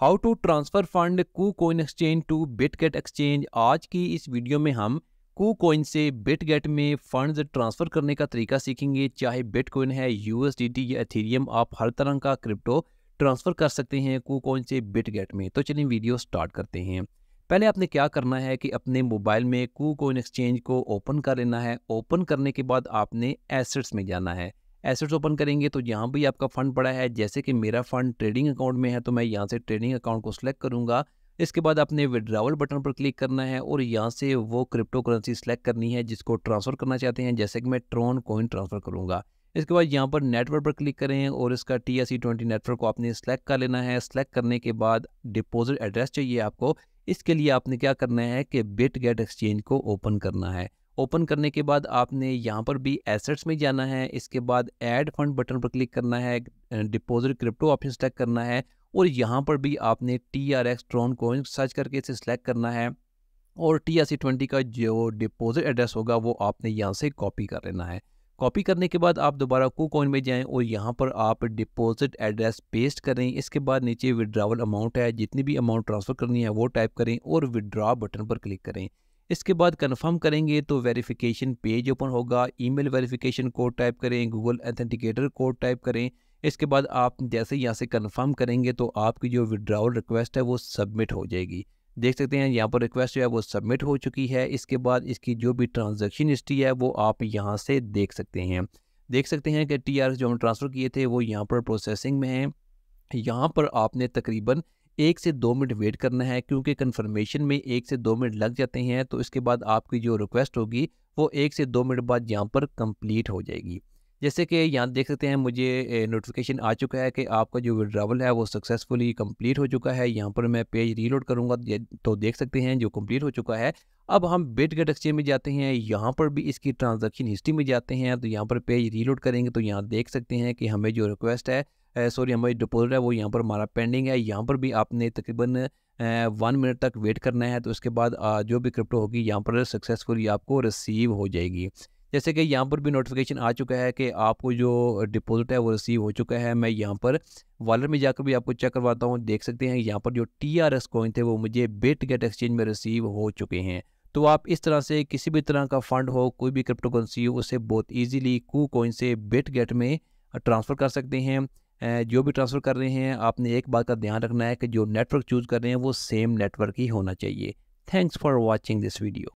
how to transfer fund KuCoin exchange to Bitget exchange आज की इस video में हम कू कोइन से बिट गेट में फंड्स ट्रांसफ़र करने का तरीका सीखेंगे चाहे बिट कोइन है यू या एथीरियम आप हर तरह का क्रिप्टो ट्रांसफ़र कर सकते हैं कू कोइन से बिट गेट में तो चलिए वीडियो स्टार्ट करते हैं पहले आपने क्या करना है कि अपने मोबाइल में कू कोइन एक्सचेंज को ओपन कर लेना है ओपन करने के बाद आपने एसेट्स में जाना है एसेट्स ओपन करेंगे तो यहाँ भी आपका फंड पड़ा है जैसे कि मेरा फंड ट्रेडिंग अकाउंट में है तो मैं यहाँ से ट्रेडिंग अकाउंट को सिलेक्ट करूँगा इसके बाद आपने विड्रावल बटन पर क्लिक करना है और यहाँ से वो क्रिप्टो करेंसी सेलेक्ट करनी है जिसको ट्रांसफ़र करना चाहते हैं जैसे कि मैं ट्रॉन कॉइन ट्रांसफ़र करूँगा इसके बाद यहाँ पर नेटवर्क पर क्लिक करें और इसका T S C twenty network को आपने सेलेक्ट कर लेना है सेलेक्ट करने के बाद डिपोजिट एड्रेस चाहिए आपको इसके लिए आपने क्या करना है कि बिट गेट एक्सचेंज को ओपन करना है ओपन करने के बाद आपने यहाँ पर भी एसेट्स में जाना है इसके बाद ऐड फंड बटन पर क्लिक करना है डिपॉजिट क्रिप्टो ऑप्शन सेलेक्ट करना है और यहाँ पर भी आपने T R X Tron coin search करके इसे सेलेक्ट करना है और टी आर सी ट्वेंटी का जो डिपॉजिट एड्रेस होगा वो आपने यहाँ से कॉपी कर लेना है कॉपी करने के बाद आप दोबारा को कॉइन में जाएं और यहाँ पर आप डिपॉजिट एड्रेस पेस्ट करें इसके बाद नीचे विड्रावल अमाउंट है जितनी भी अमाउंट ट्रांसफ़र करनी है वो टाइप करें और विड्रा बटन पर क्लिक करें इसके बाद कन्फर्म करेंगे तो वेरिफिकेशन पेज ओपन होगा ईमेल वेरिफिकेशन कोड टाइप करें गूगल एथेंटिकेटर कोड टाइप करें इसके बाद आप जैसे यहाँ से कन्फर्म करेंगे तो आपकी जो विड्रावल रिक्वेस्ट है वो सबमिट हो जाएगी देख सकते हैं यहाँ पर रिक्वेस्ट जो है वो सबमिट हो चुकी है इसके बाद इसकी जो भी ट्रांजेक्शन हिस्ट्री है वो आप यहाँ से देख सकते हैं देख सकते हैं कि टी जो हम ट्रांसफ़र किए थे वो यहाँ पर प्रोसेसिंग में है यहाँ पर आपने तकरीबन एक से दो मिनट वेट करना है क्योंकि कन्फर्मेशन में एक से दो मिनट लग जाते हैं तो इसके बाद आपकी जो रिक्वेस्ट होगी वो एक से दो मिनट बाद यहाँ पर कंप्लीट हो जाएगी जैसे कि यहाँ देख सकते हैं मुझे नोटिफिकेशन आ चुका है कि आपका जो विड्रावल है वो सक्सेसफुली कंप्लीट हो चुका है यहाँ पर मैं पेज रीलोड करूँगा तो देख सकते हैं जो कंप्लीट हो चुका है अब हम गेट एक्सचेंज में जाते हैं यहाँ पर भी इसकी ट्रांजैक्शन हिस्ट्री में जाते हैं तो यहाँ पर पेज रीलोड करेंगे तो यहाँ देख सकते हैं कि हमें जो रिक्वेस्ट है सॉरी हमारी डिपोजिट है वो यहाँ पर हमारा पेंडिंग है यहाँ पर भी आपने तकरीबन वन मिनट तक वेट करना है तो उसके बाद जो भी क्रिप्टो होगी यहाँ पर सक्सेसफुली आपको रिसीव हो जाएगी जैसे कि यहाँ पर भी नोटिफिकेशन आ चुका है कि आपको जो डिपॉजिट है वो रिसीव हो चुका है मैं यहाँ पर वॉलेट में जाकर भी आपको चेक करवाता हूँ देख सकते हैं यहाँ पर जो टी आर एस कॉइन थे वो मुझे बिट गेट एक्सचेंज में रिसीव हो चुके हैं तो आप इस तरह से किसी भी तरह का फंड हो कोई भी क्रिप्टो करेंसी हो उसे बहुत ईजीली कू कॉइन से बिट गेट में ट्रांसफ़र कर सकते हैं जो भी ट्रांसफ़र कर रहे हैं आपने एक बात का ध्यान रखना है कि जो नेटवर्क चूज़ कर रहे हैं वो सेम नेटवर्क ही होना चाहिए thanks for watching this video